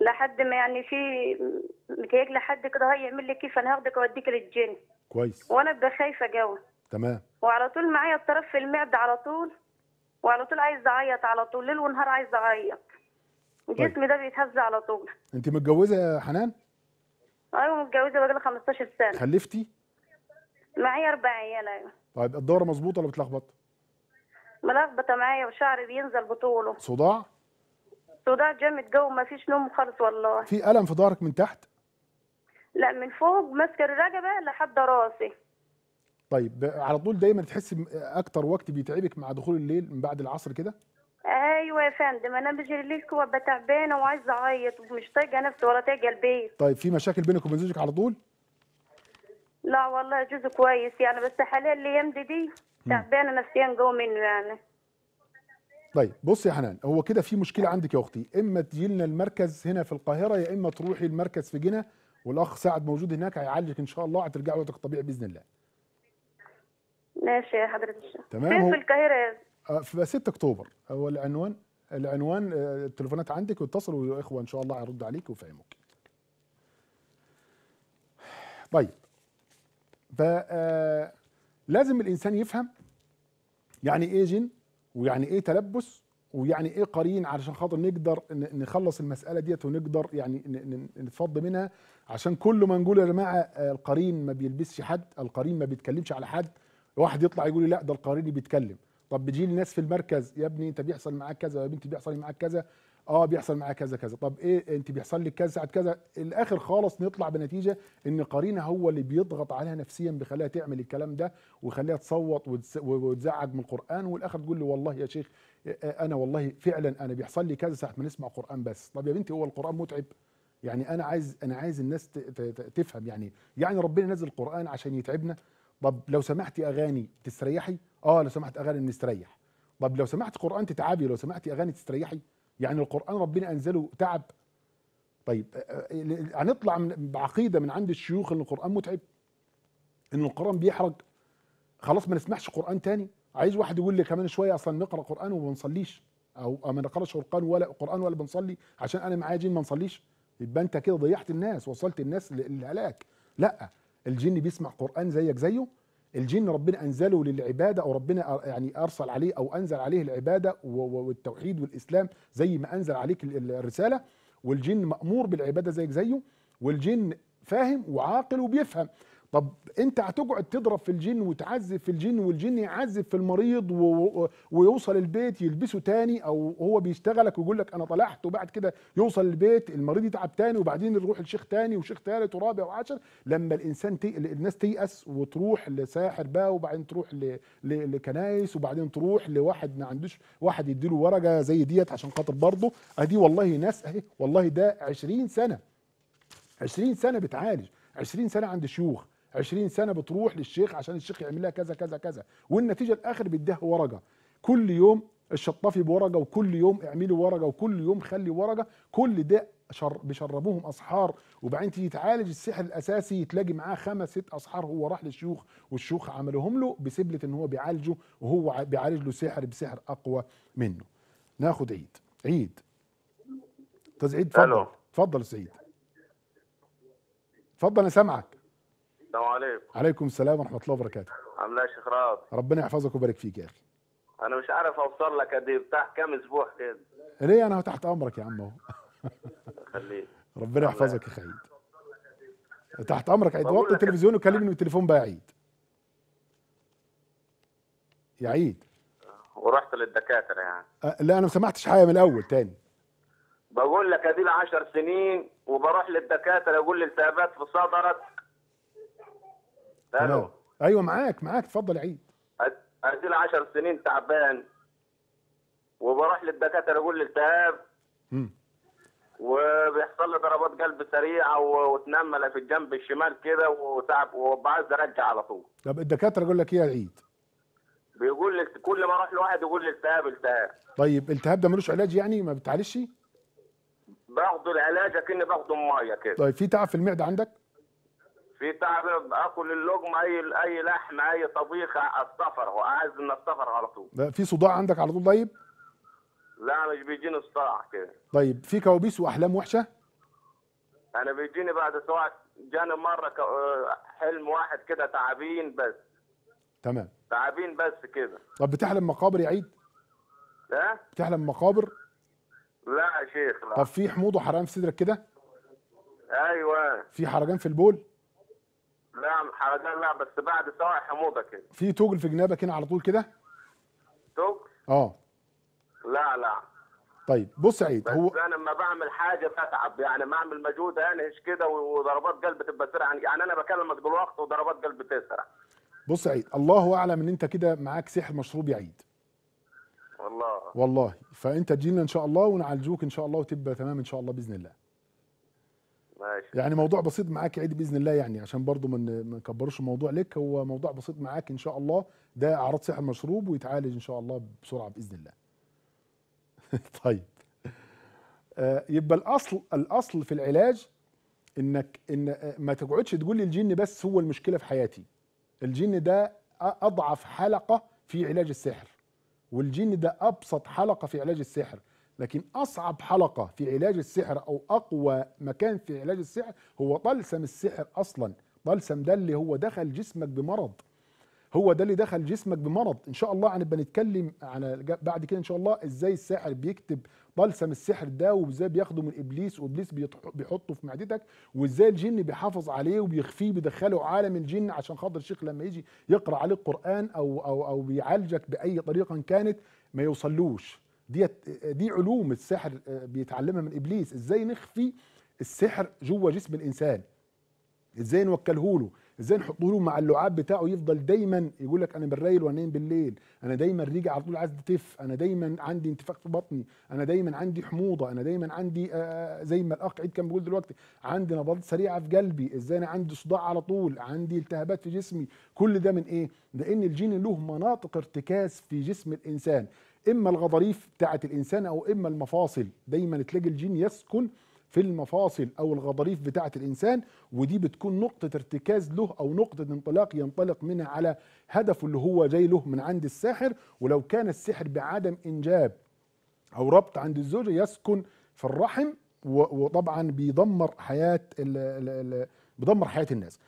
لحد ما يعني في متهيج لحد كده هيعمل لي كيف انا هاخدك اوديك للجن كويس وانا ببقى خايفه جوه تمام وعلى طول معايا اضطراب في المعده على طول وعلى طول عايز اعيط على طول ليل ونهار عايز اعيط طيب. جسمي ده بيتهز على طول انت متجوزه يا حنان ايوه متجوزه بقالي 15 سنه خلفتي معايا اربع عيال ايوه طيب الدوره مظبوطه ولا بتلخبط ملخبطه معايا وشعري بينزل بطوله صداع صداع جامد جو ما فيش نوم خالص والله في الم في ظهرك من تحت لا من فوق ماسكه الرقبه لحد راسي طيب على طول دايما تحسي اكتر وقت بيتعبك مع دخول الليل من بعد العصر كده ايوه يا فندم انا بجري الليل وابقى تعبانه وعايزه اعيط ومش طايقه نفسي ولا طايقه البيت طيب في مشاكل بينك وبين زوجك على طول لا والله جوزي كويس يعني بس حاليا الايام دي دي تعبانه نفسيا جوه منه يعني طيب بص يا حنان هو كده في مشكله عندك يا اختي اما تجي لنا المركز هنا في القاهره يا اما تروحي المركز في جنة والاخ سعد موجود هناك هيعالجك ان شاء الله هترجعي وقتك الطبيعي باذن الله ماشي يا حضرتك تمام فين في القاهره آه، في 6 اكتوبر هو العنوان العنوان آه، التليفونات عندك واتصلوا يا اخوه ان شاء الله هيرد عليك ويفهموك طيب ف آه، لازم الانسان يفهم يعني ايه جن ويعني ايه تلبس ويعني ايه قرين علشان خاطر نقدر نخلص المساله ديت ونقدر يعني نتفض منها عشان كل ما نقول يا جماعه آه، القرين ما بيلبسش حد القرين ما بيتكلمش على حد واحد يطلع يقول لي لا ده القرين بيتكلم طب بيجي لي ناس في المركز يا ابني انت بيحصل معاك كذا يا بنتي بيحصل معاك كذا اه بيحصل معاه كذا كذا طب ايه انت بيحصل لك كذا ساعه كذا الاخر خالص نطلع بنتيجه ان قرينها هو اللي بيضغط عليها نفسيا بيخليها تعمل الكلام ده ويخليها تصوت وتزعج من القران والاخر تقول له والله يا شيخ آه، آه، انا والله فعلا انا بيحصل لي كذا ساعه ما نسمع قران بس طب يا بنتي هو القران متعب يعني انا عايز انا عايز الناس تفهم يعني يعني ربنا نزل القران عشان يتعبنا طب لو سمحتي اغاني تستريحي اه لو سمحت اغاني نستريح طب لو سمحت قران تتعبي لو سمحتي اغاني تستريحي يعني القرآن ربنا أنزله تعب طيب هنطلع من بعقيدة من عند الشيوخ إن القرآن متعب إن القرآن بيحرج خلاص ما نسمعش قرآن تاني عايز واحد يقول لي كمان شوية أصلا نقرأ قرآن وما نصليش أو ما نقرأش قرآن ولا قرآن ولا بنصلي عشان أنا معايا جن ما نصليش يبقى أنت كده ضيعت الناس وصلت الناس للهلاك لا الجن بيسمع قرآن زيك زيه الجن ربنا انزله للعباده او ربنا يعني ارسل عليه او انزل عليه العباده والتوحيد والاسلام زي ما انزل عليك الرساله والجن مامور بالعباده زيك زيه والجن فاهم وعاقل وبيفهم طب انت هتقعد تضرب في الجن وتعذب في الجن والجن يعذب في المريض و... ويوصل البيت يلبسه تاني او هو بيشتغلك ويقول لك انا طلعت وبعد كده يوصل البيت المريض يتعب تاني وبعدين يروح لشيخ تاني وشيخ تالت ورابع وعاشر لما الانسان تي... الناس تيأس وتروح لساحر بقى وبعدين تروح ل... ل... لكنايس وبعدين تروح لواحد ما عندوش واحد يديله ورقه زي ديت عشان خاطر برضه ادي والله ناس اهي والله ده 20 سنه 20 سنه بتعالج 20 سنه عند شيوخ 20 سنه بتروح للشيخ عشان الشيخ يعمل لها كذا كذا كذا والنتيجه الاخر بيديها ورقه كل يوم الشطافي بورقه وكل يوم اعملي ورقه وكل يوم خلي ورقه كل ده شر بيشربوهم اسحار وبعدين تيجي تعالج السحر الاساسي تلاقي معاه خمس ست اسحار هو راح للشيوخ والشيوخ عملوهم له بسبله ان هو بيعالجه وهو بيعالج له سحر بسحر اقوى منه ناخد عيد عيد استاذ عيد اتفضل يا سعيد اتفضل انا سامعك السلام عليكم عليكم السلام ورحمه الله وبركاته عامل ايه يا شيخ راض ربنا يحفظك ويبارك فيك يا اخي انا مش عارف اوصل لك قد ايه بتاع كام اسبوع كده ليه انا تحت امرك يا عم اهو خليك [LAUGHS] ربنا يحفظك يا إيه؟ خالد تحت امرك عيد وطي إيه؟ التلفزيون وكلمني والتليفون بقى عيد يا عيد ورحت للدكاتره يعني أه، لا انا ما سمعتش حاجه من الاول تاني بقول لك ادي 10 سنين وبروح للدكاتره يقول لي التهابات في صدرك الو ايوه معاك معاك اتفضل عيد اديل 10 سنين تعبان وبروح للدكاتره اقول لي التهاب وبيحصل لي ضربات قلب سريعه وتنمل في الجنب الشمال كده وتعب وبعد ارجع على طول طب الدكاتره يقول لك ايه يا عيد؟ بيقول لك كل ما اروح لواحد يقول لي التهاب التهاب طيب التهاب ده ملوش علاج يعني ما بتعالجش؟ باخده العلاج اكني باخده ميه كده طيب في تعب في المعده عندك؟ في تعب اكل اللقمه اي اي لحم اي طبيخ السفر هو عايز من السفر على طول في صداع عندك على طول طيب؟ لا مش بيجيني صداع كده طيب في كوابيس واحلام وحشه؟ انا بيجيني بعد ساعة جاني مره حلم واحد كده تعابين بس تمام تعابين بس كده طب بتحلم مقابر يا عيد؟ ها؟ إيه؟ بتحلم مقابر؟ لا يا شيخ لا طب في حموض وحرقان في صدرك كده؟ ايوه في حرجان في البول؟ لا حرجان لا بس بعد سواء حموضه كده في توجل في جنابك هنا على طول كده توجل اه لا لا طيب بص يا عيد هو انا لما بعمل حاجه بتعب يعني ما اعمل مجهود يعني انهش كده وضربات قلب تبقى سريعه يعني, يعني انا بكلمك دلوقتي وضربات قلب تسرع بص يا عيد الله اعلم ان انت كده معاك سحر مشروب يا عيد والله والله فانت تجينا ان شاء الله ونعالجوك ان شاء الله وتبقى تمام ان شاء الله باذن الله ماشي يعني موضوع بسيط معاك عيد باذن الله يعني عشان برضو ما نكبرش الموضوع لك هو موضوع بسيط معاك ان شاء الله ده اعراض سحر مشروب ويتعالج ان شاء الله بسرعه باذن الله [LAUGHS] طيب آه يبقى الاصل الاصل في العلاج انك ان آه، ما تقعدش تقول لي الجن بس هو المشكله في حياتي الجن ده اضعف حلقه في علاج السحر والجن ده ابسط حلقه في علاج السحر لكن أصعب حلقة في علاج السحر أو أقوى مكان في علاج السحر هو طلسم السحر أصلا طلسم ده اللي هو دخل جسمك بمرض هو ده اللي دخل جسمك بمرض ان شاء الله هنبقى نتكلم على بعد كده ان شاء الله ازاي الساحر بيكتب طلسم السحر ده وازاي بياخده من ابليس وابليس بيحطه في معدتك وازاي الجن بيحافظ عليه وبيخفيه بيدخله عالم الجن عشان خاطر الشيخ لما يجي يقرا عليه القران او او او بيعالجك باي طريقه كانت ما يوصلوش دي دي علوم السحر آه، بيتعلمها من ابليس ازاي نخفي السحر جوه جسم الانسان ازاي نوكله له ازاي له مع اللعاب بتاعه يفضل دايما يقول لك انا بالريل وانام بالليل انا دايما ريجي على طول عايز تف انا دايما عندي انتفاخ في بطني انا دايما عندي حموضه انا دايما عندي آه، آه، زي ما الاخ عيد كان بيقول دلوقتي عندي نبضات سريعه في قلبي ازاي انا عندي صداع على طول عندي التهابات في جسمي كل ده من ايه لان الجين له مناطق ارتكاز في جسم الانسان اما الغضاريف بتاعه الانسان او اما المفاصل دايما تلاقي الجين يسكن في المفاصل او الغضاريف بتاعه الانسان ودي بتكون نقطه ارتكاز له او نقطه انطلاق ينطلق منها على هدفه اللي هو جاي له من عند الساحر ولو كان السحر بعدم انجاب او ربط عند الزوجه يسكن في الرحم وطبعا بيدمر حياه بيدمر حياه الناس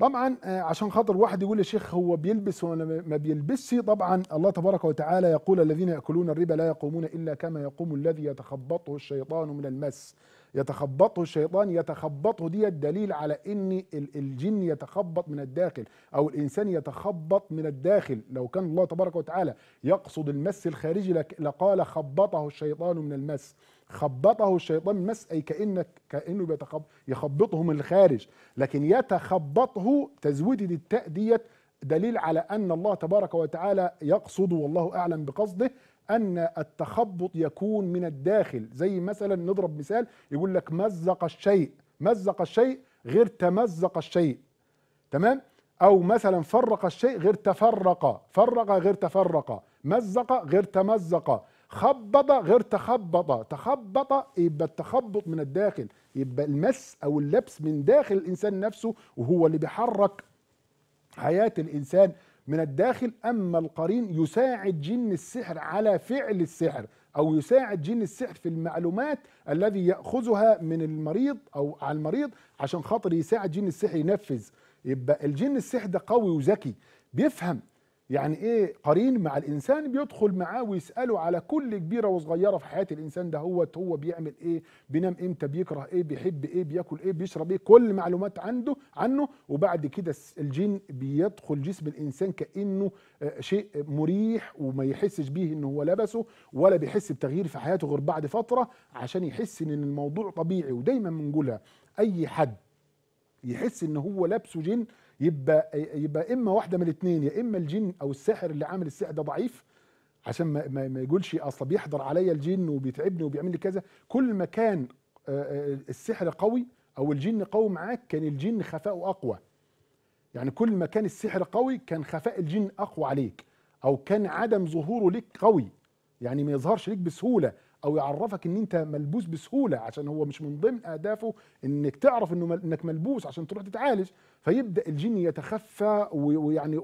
طبعا آه، عشان خاطر واحد يقول يا شيخ هو بيلبس ولا ما بيلبسش طبعا الله تبارك وتعالى يقول الذين ياكلون الربا لا يقومون الا كما يقوم الذي يتخبطه الشيطان من المس يتخبطه الشيطان يتخبطه دي الدليل على ان الجن يتخبط من الداخل او الانسان يتخبط من الداخل لو كان الله تبارك وتعالى يقصد المس الخارجي لقال خبطه الشيطان من المس خبطه الشيطان مس اي كانك كانه بيتخب يخبطه من الخارج لكن يتخبطه تزويد التاء ديت دليل على ان الله تبارك وتعالى يقصد والله اعلم بقصده ان التخبط يكون من الداخل زي مثلا نضرب مثال يقول لك مزق الشيء مزق الشيء غير تمزق الشيء تمام او مثلا فرق الشيء غير تفرق فرق غير تفرق مزق غير تمزق خبط غير تخبط تخبط يبقى التخبط من الداخل يبقى المس او اللبس من داخل الانسان نفسه وهو اللي بيحرك حياه الانسان من الداخل اما القرين يساعد جن السحر على فعل السحر او يساعد جن السحر في المعلومات الذي ياخذها من المريض او على المريض عشان خاطر يساعد جن السحر ينفذ يبقى الجن السحر ده قوي وذكي بيفهم يعني ايه قرين مع الانسان بيدخل معاه ويساله على كل كبيره وصغيره في حياه الانسان ده هو هو بيعمل ايه بينام امتى بيكره ايه بيحب ايه بياكل ايه بيشرب ايه كل معلومات عنده عنه وبعد كده الجين بيدخل جسم الانسان كانه آه، شيء مريح وما يحسش بيه ان هو لبسه ولا بيحس بتغيير في حياته غير بعد فتره عشان يحس ان الموضوع طبيعي ودايما بنقولها اي حد يحس ان هو لابسه جن يبقى يبقى اما واحده من الاثنين يا اما الجن او الساحر اللي عامل السحر ده ضعيف عشان ما ما يقولش اصل بيحضر عليا الجن وبيتعبني وبيعمل لي كذا كل ما كان آه، آه، السحر قوي او الجن قوي معاك كان الجن خفاؤه اقوى يعني كل ما كان السحر قوي كان خفاء الجن اقوى عليك او كان عدم ظهوره ليك قوي يعني ما يظهرش ليك بسهوله او يعرفك ان انت ملبوس بسهوله عشان هو مش من ضمن اهدافه انك تعرف انه انك ملبوس عشان تروح تتعالج فيبدا الجن يتخفى ويعني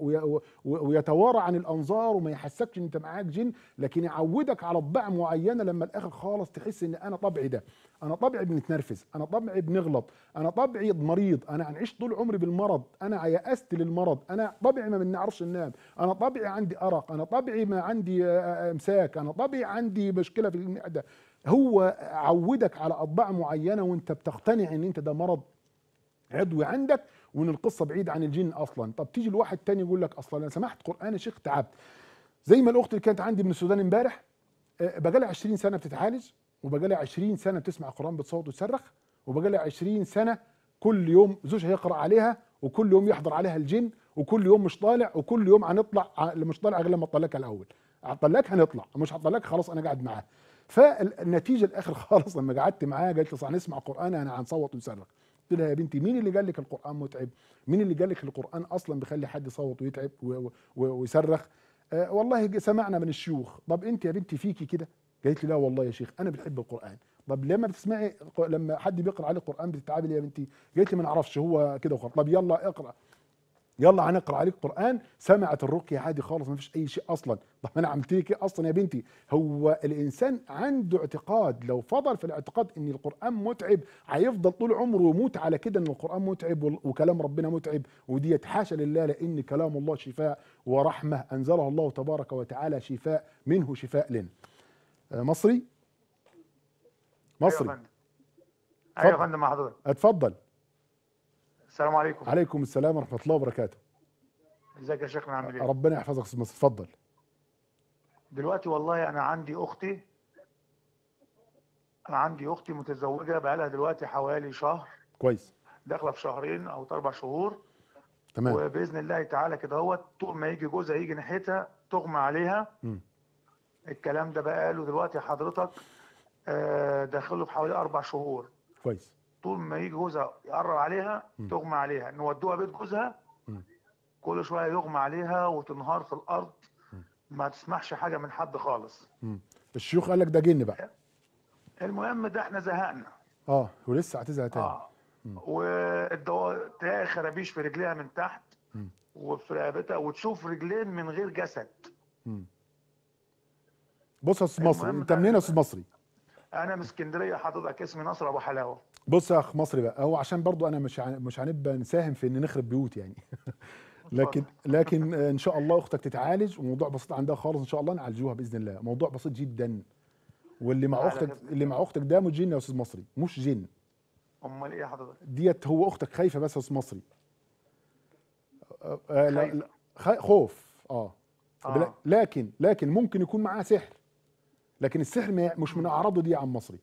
ويتوارى عن الانظار وما يحسكش ان انت معاك جن لكن يعودك على طباع معينه لما الاخر خالص تحس ان انا طبعي ده انا طبعي بنتنرفز انا طبعي بنغلط انا طبعي مريض انا عايش يعني طول عمري بالمرض انا يأست للمرض انا طبعي ما بنعرفش ننام انا طبعي عندي ارق انا طبعي ما عندي امساك آه، آه، انا طبعي عندي مشكله في المعده هو عودك على اطباع معينه وانت بتقتنع ان انت ده مرض عضوي عندك وان القصه بعيد عن الجن اصلا طب تيجي لواحد تاني يقول لك اصلا انا سمعت قران يا شيخ تعبت زي ما الاخت اللي كانت عندي من السودان امبارح آه، بقالها 20 سنه بتتعالج وبقالها 20 سنه بتسمع قران بتصوت وتصرخ وبقالها 20 سنه كل يوم زوجها يقرا عليها وكل يوم يحضر عليها الجن وكل يوم مش طالع وكل يوم هنطلع مش طالع غير لما اطلقها الاول هطلقك هنطلع مش هطلقك خلاص انا قاعد معاه فالنتيجه الاخر [LAUGHS] خالص لما قعدت معاه قالت لي هنسمع قران انا هنصوت ونصرخ قلت لها يا بنتي مين اللي قال لك القران متعب مين اللي قال لك القران اصلا بيخلي حد يصوت ويتعب ويصرخ آه والله سمعنا من الشيوخ طب انت يا بنتي فيكي كده قالت لي لا والله يا شيخ انا بحب القران طب لما بتسمعي لما حد بيقرا عليه قران بتتعبي يا بنتي قالت لي ما نعرفش هو كده وخلاص طب يلا اقرا يلا هنقرا عليك قران سمعت الرقيه عادي خالص ما فيش اي شيء اصلا [LAUGHS] طب انا عملت لك اصلا يا بنتي هو الانسان عنده اعتقاد لو فضل في الاعتقاد ان القران متعب هيفضل طول عمره يموت على كده ان القران متعب وكلام ربنا متعب وديت حاشا لله لان كلام الله شفاء ورحمه انزله الله تبارك وتعالى شفاء منه شفاء لنا آه، مصري مصري ايوه يا فندم محضور أيوة اتفضل السلام عليكم عليكم السلام ورحمه الله وبركاته ازيك يا شيخنا عامل ايه ربنا يحفظك استاذ مصطفى اتفضل دلوقتي والله انا عندي اختي انا عندي اختي متزوجه بقى لها دلوقتي حوالي شهر كويس داخله في شهرين او اربع شهور تمام وباذن الله تعالى كده هو طول ما يجي جوزها يجي ناحيتها تغمى عليها م. الكلام ده بقى قاله دلوقتي حضرتك آه داخله بحوالي اربع شهور كويس طول ما يجي جوزها يقرب عليها تغمى عليها نودوها بيت جوزها كل شويه يغمى عليها وتنهار في الارض ما تسمحش حاجه من حد خالص الشيوخ قال لك ده جن بقى المهم ده احنا زهقنا اه ولسه هتزهق تاني اه والدواء تلاقي خرابيش في رجليها من تحت وفي رقبتها وتشوف رجلين من غير جسد بص يا استاذ مصري انت منين يا استاذ مصري؟ انا من اسكندريه حضرتك اسمي نصر ابو حلاوه بص يا اخ مصري بقى هو عشان برضو انا مش مش هنبقى نساهم في ان نخرب بيوت يعني لكن لكن ان شاء الله اختك تتعالج وموضوع بسيط عندها خالص ان شاء الله نعالجوها باذن الله موضوع بسيط جدا واللي مع اختك اللي مع اختك ده مش جن يا استاذ مصري مش جن امال ايه حضرتك ديت هو اختك خايفه بس يا استاذ مصري آه، آه، خايفة. خوف اه, آه. لكن لكن ممكن يكون معاها سحر لكن السحر مش من اعراضه دي يا عم مصري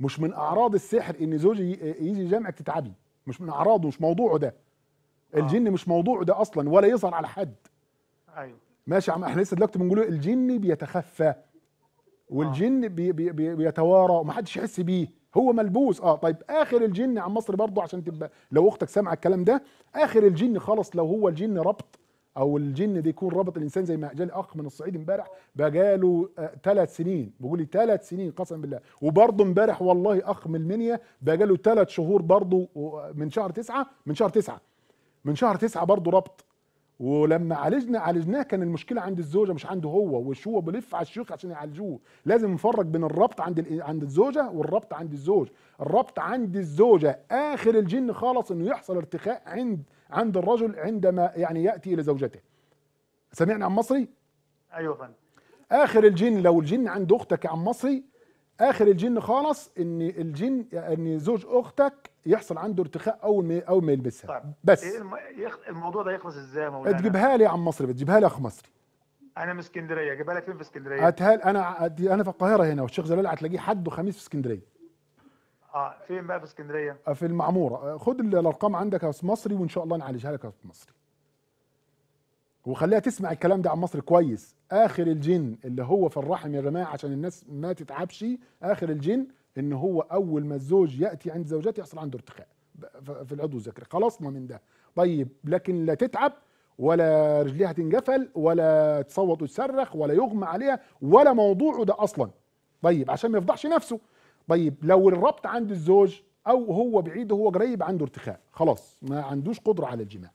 مش من اعراض السحر ان زوجي يجي جامعك تتعبي مش من اعراضه مش موضوعه ده آه. الجن مش موضوعه ده اصلا ولا يظهر على حد ايوه ماشي يا عم احنا لسه دلوقتي بنقول الجن بيتخفى آه. والجن بي بي بي بيتوارى ومحدش يحس بيه هو ملبوس اه طيب اخر الجن عن مصر برضه عشان تبقى لو اختك سامعه الكلام ده اخر الجن خالص لو هو الجن ربط او الجن ده يكون رابط الانسان زي ما جالي اخ من الصعيد امبارح بقى جاله ثلاث آه، سنين بيقول لي ثلاث سنين قسما بالله وبرضه امبارح والله اخ من المنيا بقى جاله ثلاث شهور برضه من شهر تسعه من شهر تسعه من شهر تسعه برضه ربط ولما عالجنا عالجناه كان المشكله عند الزوجه مش عنده هو وش هو بيلف على الشيوخ عشان يعالجوه لازم نفرق بين الربط عند عند الزوجه والربط عند الزوج الربط عند الزوجه اخر الجن خالص انه يحصل ارتخاء عند عند الرجل عندما يعني ياتي الى زوجته سمعنا عن مصري ايوه فندم اخر الجن لو الجن عند اختك عن مصري اخر الجن خالص ان الجن ان زوج اختك يحصل عنده ارتخاء اول ما اول ما يلبسها طيب. بس إيه الم... يخ... الموضوع ده يخلص ازاي يا مولانا تجيبها لي عم مصري بتجيبها لي يا اخ مصري انا من اسكندريه جيبها لك فين في اسكندريه هتهال انا انا في القاهره هنا والشيخ جلال هتلاقيه حد وخميس في اسكندريه اه فين بقى في اسكندريه؟ آه، في المعموره آه، خد الارقام عندك يا مصري وان شاء الله نعالجها لك يا مصري وخليها تسمع الكلام ده عن مصر كويس اخر الجن اللي هو في الرحم يا جماعه عشان الناس ما تتعبش اخر الجن ان هو اول ما الزوج ياتي عند زوجته يحصل عنده ارتخاء في العضو الذكري خلصنا من ده طيب لكن لا تتعب ولا رجليها تنجفل ولا تصوت وتصرخ ولا يغمى عليها ولا موضوعه ده اصلا طيب عشان ما يفضحش نفسه طيب لو الربط عند الزوج او هو بعيد وهو قريب عنده ارتخاء خلاص ما عندوش قدره على الجماع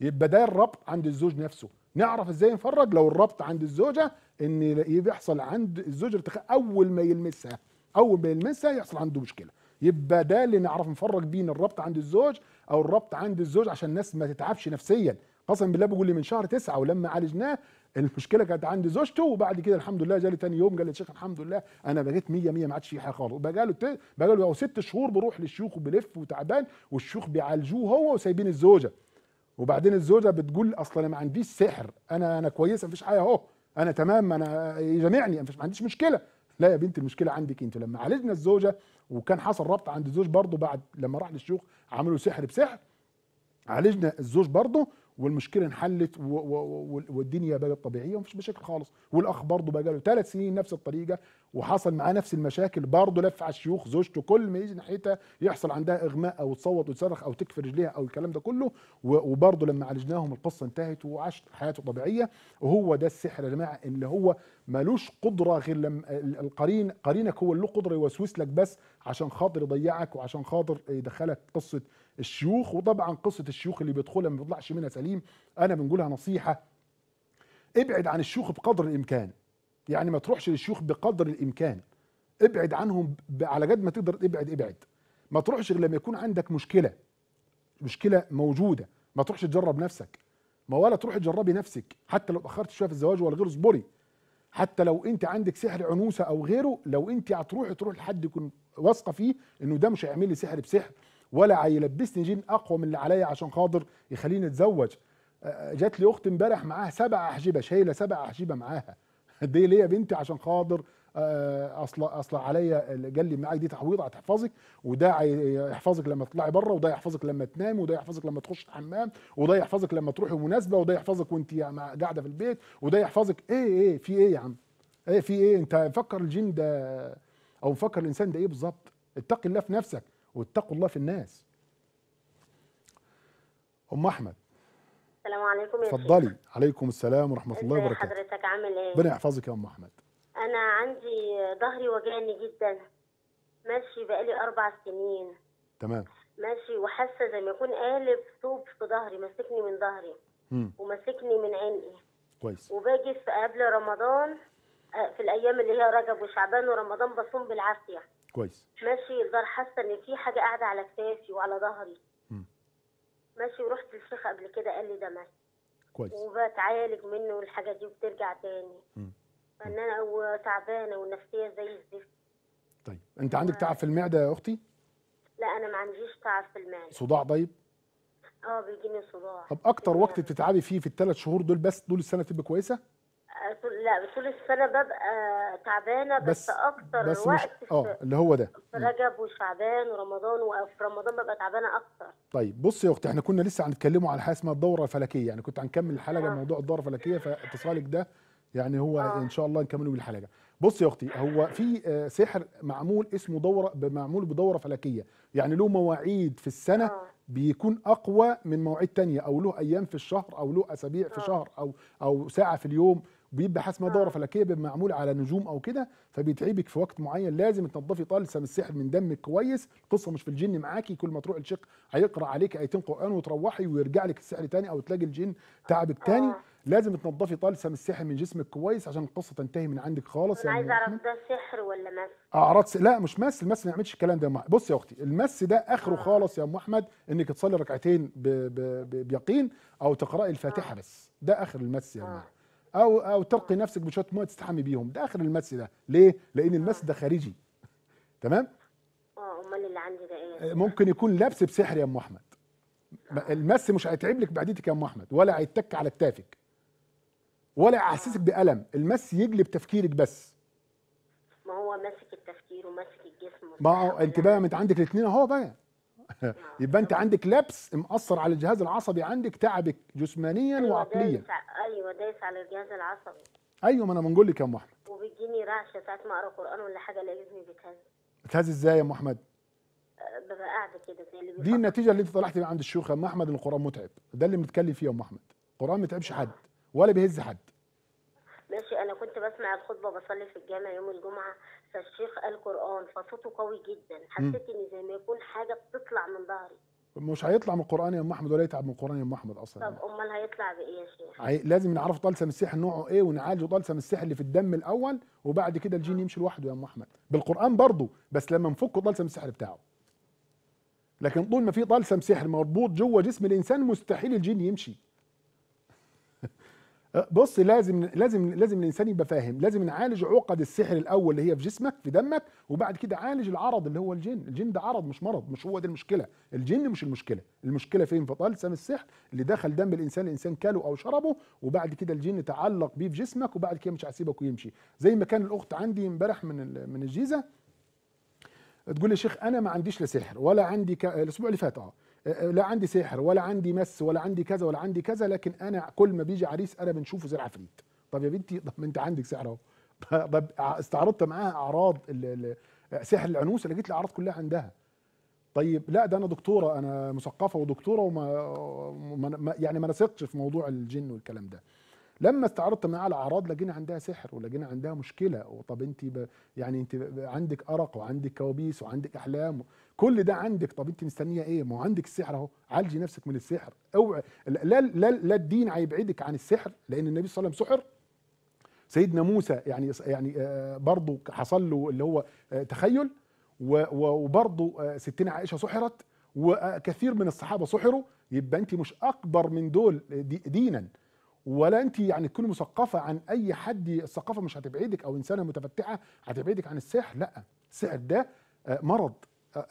يبقى ده الربط عند الزوج نفسه نعرف ازاي نفرج لو الربط عند الزوجه ان بيحصل عند الزوج ارتخاء اول ما يلمسها اول ما يلمسها يحصل عنده مشكله يبقى ده اللي نعرف نفرج بين الربط عند الزوج او الربط عند الزوج عشان الناس ما تتعبش نفسيا قسم بالله بيقول لي من شهر تسعة ولما عالجناه المشكله كانت عند زوجته وبعد كده الحمد لله جالي تاني يوم لي شيخ الحمد لله انا بقيت 100 100 ما عادش في حاجه خالص بقى له بقى له ست شهور بروح للشيوخ وبلف وتعبان والشيوخ بيعالجوه هو وسايبين الزوجه وبعدين الزوجه بتقول اصلا انا ما عنديش سحر انا انا كويسه فيش حاجه اهو انا تمام انا يجامعني ما عنديش مشكله لا يا بنت المشكله عندك انت لما عالجنا الزوجه وكان حصل ربط عند الزوج برضه بعد لما راح للشيوخ عملوا سحر بسحر عالجنا الزوج برضه والمشكله انحلت والدنيا بقت طبيعيه ومفيش مشاكل خالص والاخ برضه بقى له ثلاث سنين نفس الطريقه وحصل معاه نفس المشاكل برضه لف على الشيوخ زوجته كل ما يجي ناحيتها يحصل عندها اغماء او تصوت وتصرخ او تكفي رجليها او الكلام ده كله وبرضه لما عالجناهم القصه انتهت وعاش حياته طبيعيه وهو ده السحر يا جماعه اللي هو ملوش قدره غير لما القرين قرينك هو اللي له قدره يوسوس لك بس عشان خاطر يضيعك وعشان خاطر يدخلك قصه الشيوخ وطبعا قصه الشيوخ اللي بيدخلها ما بيطلعش منها سليم انا بنقولها نصيحه ابعد عن الشيوخ بقدر الامكان يعني ما تروحش للشيوخ بقدر الامكان ابعد عنهم على قد ما تقدر ابعد ابعد ما تروحش غير لما يكون عندك مشكله مشكله موجوده ما تروحش تجرب نفسك ما ولا تروحي تجربي نفسك حتى لو اتاخرت شويه في الزواج ولا غيره اصبري حتى لو انت عندك سحر عنوسه او غيره لو انت هتروحي تروح لحد يكون واثقه فيه انه ده مش هيعمل لي سحر بسحر ولا هيلبسني جين اقوى من اللي عليا عشان خاطر يخليني اتزوج جات لي اخت امبارح معاها سبع احجبه شايله سبع احجبه معاها [LAUGHS] دي ليه يا بنتي عشان خاطر اصل اصل عليا قال لي معاك دي تعويض هتحفظك وده يحفظك لما تطلعي بره وده يحفظك لما تنامي وده يحفظك لما تخش الحمام وده يحفظك لما تروحي مناسبه وده يحفظك وانت قاعده في البيت وده يحفظك ايه ايه في ايه يا عم ايه في ايه انت مفكر الجن ده او مفكر الانسان ده ايه بالظبط اتقي الله في نفسك واتقوا الله في الناس ام احمد السلام عليكم يا اتفضلي عليكم السلام ورحمه الله وبركاته حضرتك عامل ايه ربنا يحفظك يا ام احمد انا عندي ظهري وجعني جدا ماشي بقالي اربع سنين تمام ماشي وحاسه زي ما يكون قالب ثوب في ظهري ماسكني من ظهري وماسكني من عيني كويس وباجي في قبل رمضان آه، في الايام اللي هي رجب وشعبان ورمضان بصوم بالعافيه كويس ماشي الدار حاسه ان في حاجه قاعده على كتافي وعلى ظهري ماشي ورحت للشيخ قبل كده قال لي ده ماشي كويس وبتعالج منه والحاجه دي وبترجع تاني مم. ان انا تعبانه والنفسيه زي الزفت طيب انت عندك تعب في المعده يا اختي لا انا ما عنديش تعب في المعده صداع طيب اه بيجيني صداع طب اكتر وقت بتتعبي فيه في الثلاث شهور دول بس دول السنه تبقى كويسه لا طول السنة ببقى تعبانة بس, بس أكتر بس وقت اه اللي هو ده في رجب وشعبان ورمضان وفي رمضان ببقى تعبانة أكتر طيب بصي يا أختي احنا كنا لسه هنتكلموا على حاجة اسمها الدورة الفلكية يعني كنت هنكمل الحلقة آه. موضوع الدورة الفلكية فاتصالك ده يعني هو آه. إن شاء الله نكمله بالحلقة بصي يا أختي هو في آه، سحر معمول اسمه دورة معمول بدورة فلكية يعني له مواعيد في السنة آه. بيكون اقوى من مواعيد تانية او له ايام في الشهر او له اسابيع في آه. شهر او او ساعه في اليوم بيبقى حاسس ما دوره فلكيه بيبقى معمول على نجوم او كده فبيتعبك في وقت معين لازم تنضفي طلسم السحر من دمك كويس القصه مش في الجن معاكي كل ما تروح الشق هيقرا عليك ايتين قران وتروحي ويرجع لك السحر تاني او تلاقي الجن تعبك تاني آه. لازم تنضفي طلسم السحر من جسمك كويس عشان القصه تنتهي من عندك خالص يعني عايز اعرف ده سحر ولا مس اعراض لا مش مس المس ما يعملش الكلام ده معاك بص يا اختي المس ده اخره آه. خالص يا ام احمد انك تصلي ركعتين بيقين او تقراي الفاتحه آه. بس ده اخر المس يا ام احمد او او ترقي نفسك بشويه ميه تستحمي بيهم ده اخر المس ده ليه لان المس ده خارجي تمام اه امال اللي عندي ده ايه آه، ممكن يكون لبس بسحر يا ام احمد آه. المس مش هيتعب لك بعديتك يا ام احمد ولا هيتك على كتافك ولا يحسسك بالم المس يجلب تفكيرك بس ما هو ماسك التفكير وماسك الجسم ما هو انت بقى انت يعني. عندك الاثنين اهو بقى [LAUGHS] يبقى انت عندك لبس مأثر على الجهاز العصبي عندك تعبك جسمانيا أيوة وعقليا دايس ايوه دايس على الجهاز العصبي ايوه ما انا بنقول لك يا ام احمد وبيجيني رعشه ساعه ما اقرا قران ولا حاجه الاقي جسمي بيتهز بتهز ازاي يا ام احمد؟ أه، ببقى قاعده كده زي اللي دي النتيجه اللي انت طلعتي بيها عند الشيوخ يا ام احمد ان القران متعب ده اللي بنتكلم فيه يا ام احمد القران ما تعبش حد ولا بيهز حد ماشي انا كنت بسمع الخطبه بصلي في الجامع يوم الجمعه فالشيخ قال قرآن فصوته قوي جدا حسيت ان زي ما يكون حاجة بتطلع من ظهري مش هيطلع من القرآن يا ام احمد ولا يتعب من القرآن يا ام احمد اصلا طب امال هيطلع بايه يا شيخ؟ لازم نعرف طلسم السحر نوعه ايه ونعالجه طلسم السحر اللي في الدم الاول وبعد كده الجين يمشي لوحده يا ام احمد بالقرآن برضه بس لما نفك طلسم السحر بتاعه لكن طول ما في طلسم سحر مربوط جوه جسم الانسان مستحيل الجين يمشي بص لازم لازم لازم الانسان يبقى فاهم لازم نعالج عقد السحر الاول اللي هي في جسمك في دمك وبعد كده عالج العرض اللي هو الجن الجن ده عرض مش مرض مش هو ده المشكله الجن مش المشكله المشكله فين في طالسم السحر اللي دخل دم الانسان الانسان كاله او شربه وبعد كده الجن تعلق بيه في جسمك وبعد كده مش هسيبك ويمشي زي ما كان الاخت عندي امبارح من من الجيزه تقول لي شيخ انا ما عنديش لا سحر ولا عندي ك... الاسبوع اللي فات اه لا عندي سحر ولا عندي مس ولا عندي كذا ولا عندي كذا لكن انا كل ما بيجي عريس انا بنشوفه زي العفريت طب يا بنتي طب ما انت عندك سحر اهو [LAUGHS] استعرضت معاها اعراض سحر العنوسه لقيت الاعراض كلها عندها طيب لا ده انا دكتوره انا مثقفه ودكتوره وما يعني ما نثقش في موضوع الجن والكلام ده لما استعرضت معاها الاعراض لقينا عندها سحر ولقينا عندها مشكله وطب انت يعني انت عندك ارق وعندك كوابيس وعندك احلام كل ده عندك طب انت مستنيه ايه ما هو عندك السحر اهو عالجي نفسك من السحر اوعى لا لا لا الدين هيبعدك عن السحر لان النبي صلى الله عليه وسلم سحر سيدنا موسى يعني يعني آه، برضه حصل له اللي هو آه، تخيل وبرضه آه، ستنا عائشه سحرت وكثير من الصحابه سحروا يبقى انت مش اكبر من دول دينا ولا انت يعني تكوني مثقفه عن اي حد الثقافه مش هتبعدك او انسانه متفتحه هتبعدك عن السحر لا السحر ده مرض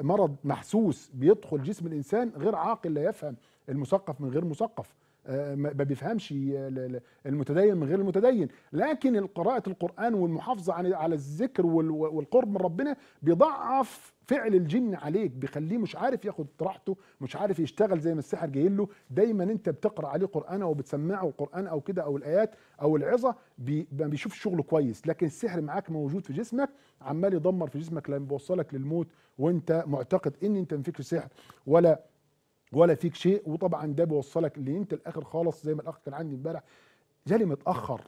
مرض محسوس بيدخل جسم الانسان غير عاقل لا يفهم المثقف من غير مثقف آه، ما بيفهمش آه، المتدين من غير المتدين لكن قراءة القرآن والمحافظة على الذكر والقرب من ربنا بيضعف فعل الجن عليك بيخليه مش عارف ياخد راحته مش عارف يشتغل زي ما السحر جاي له دايما انت بتقرا عليه قران او بتسمعه القران او كده او الايات او العظه بيشوف ما شغله كويس لكن السحر معاك موجود في جسمك عمال يدمر في جسمك لما بيوصلك للموت وانت معتقد ان انت ما فيكش سحر ولا ولا فيك شيء وطبعا ده بيوصلك اللي انت الاخر خالص زي ما الاخ كان عندي امبارح جالي متاخر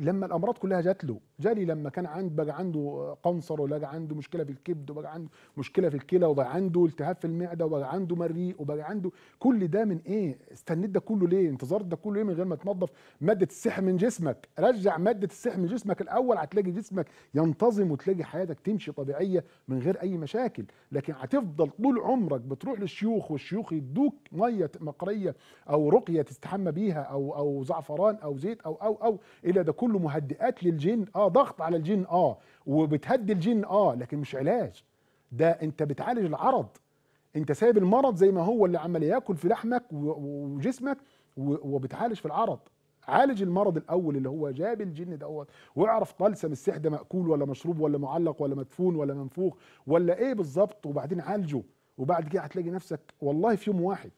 لما الامراض كلها جات له جالي لما كان عند بقى عنده قنصر ولا عنده مشكله في الكبد وبقى عنده مشكله في الكلى وبقى عنده التهاب في المعده وبقى عنده مريء وبقى عنده كل ده من ايه استنيت ده كله ليه انتظرت ده كله ليه من غير ما تنظف ماده السحر من جسمك رجع ماده السحر من جسمك الاول هتلاقي جسمك ينتظم وتلاقي حياتك تمشي طبيعيه من غير اي مشاكل لكن هتفضل طول عمرك بتروح للشيوخ والشيوخ يدوك ميه مقريه او رقيه تستحمى بيها او او زعفران او زيت او او او الى كده ده كله مهدئات للجن اه ضغط على الجن اه وبتهدي الجن اه لكن مش علاج ده انت بتعالج العرض انت سايب المرض زي ما هو اللي عمال ياكل في لحمك وجسمك وبتعالج في العرض عالج المرض الاول اللي هو جاب الجن دوت واعرف طلسم السح ده ماكول ولا مشروب ولا معلق ولا مدفون ولا منفوخ ولا ايه بالظبط وبعدين عالجه وبعد كده هتلاقي نفسك والله في يوم واحد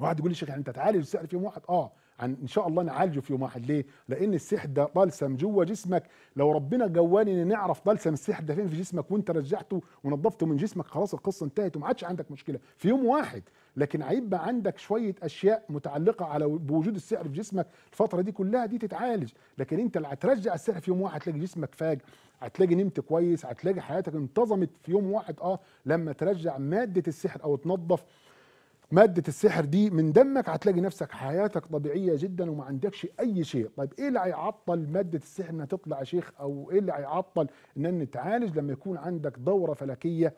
واحد يقول لي شيخ يعني انت تعالج السحر في يوم واحد اه عن ان شاء الله نعالجه في يوم واحد ليه لان السحر ده طلسم جوه جسمك لو ربنا جواني ان نعرف طلسم السحر ده فين في جسمك وانت رجعته ونظفته من جسمك خلاص القصه انتهت وما عادش عندك مشكله في يوم واحد لكن هيبقى عندك شويه اشياء متعلقه على بوجود السحر في جسمك الفتره دي كلها دي تتعالج لكن انت اللي هترجع السحر في يوم واحد هتلاقي جسمك فاج هتلاقي نمت كويس هتلاقي حياتك انتظمت في يوم واحد اه لما ترجع ماده السحر او تنظف ماده السحر دي من دمك هتلاقي نفسك حياتك طبيعيه جدا وما عندكش اي شيء طيب ايه اللي هيعطل ماده السحر انها تطلع شيخ او ايه اللي هيعطل ان نتعالج لما يكون عندك دوره فلكيه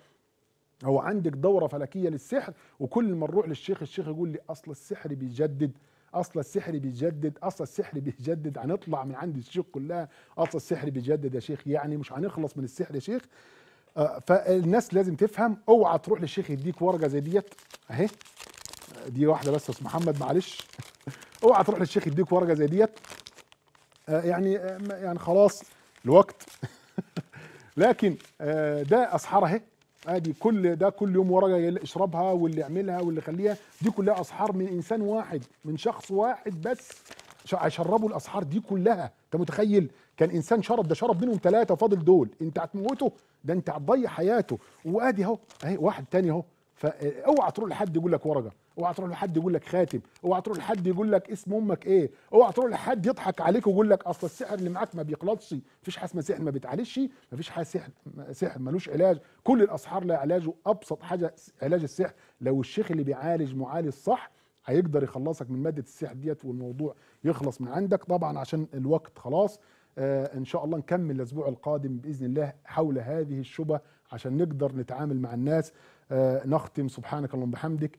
او عندك دوره فلكيه للسحر وكل ما نروح للشيخ الشيخ يقول لي اصل السحر بيجدد اصل السحر بيجدد اصل السحر بيجدد هنطلع من عند الشيخ كلها اصل السحر بيجدد يا شيخ يعني مش هنخلص من السحر يا شيخ آه، فالناس لازم تفهم اوعى تروح للشيخ يديك ورقه زي ديت اهي دي واحده بس يا استاذ محمد معلش اوعى تروح للشيخ يديك ورقه زي ديت آه، يعني آه، يعني خلاص الوقت [LAUGHS] لكن آه، ده اسحار اهي ادي كل ده كل يوم ورقه اشربها واللي يعملها واللي خليها دي كلها اسحار من انسان واحد من شخص واحد بس هيشربوا الاسحار دي كلها انت متخيل كان انسان شرب ده شرب منهم ثلاثه فاضل دول انت هتموته ده انت هتضيع حياته وادي اهو اهي واحد تاني اهو فاوعى تروح لحد يقول لك ورقه اوعى تروح لحد يقول لك خاتم اوعى تروح لحد يقول لك اسم امك ايه اوعى تروح لحد يضحك عليك ويقول لك اصل السحر اللي معاك ما بيقلطش مفيش حاجه اسمها سحر ما بيتعالجش مفيش حاجه سحر سحر ملوش علاج كل الاسحار لها علاج وابسط حاجه علاج السحر لو الشيخ اللي بيعالج معالج صح هيقدر يخلصك من ماده السحر ديت والموضوع يخلص من عندك طبعا عشان الوقت خلاص آه ان شاء الله نكمل الاسبوع القادم باذن الله حول هذه الشبه عشان نقدر نتعامل مع الناس آه نختم سبحانك اللهم بحمدك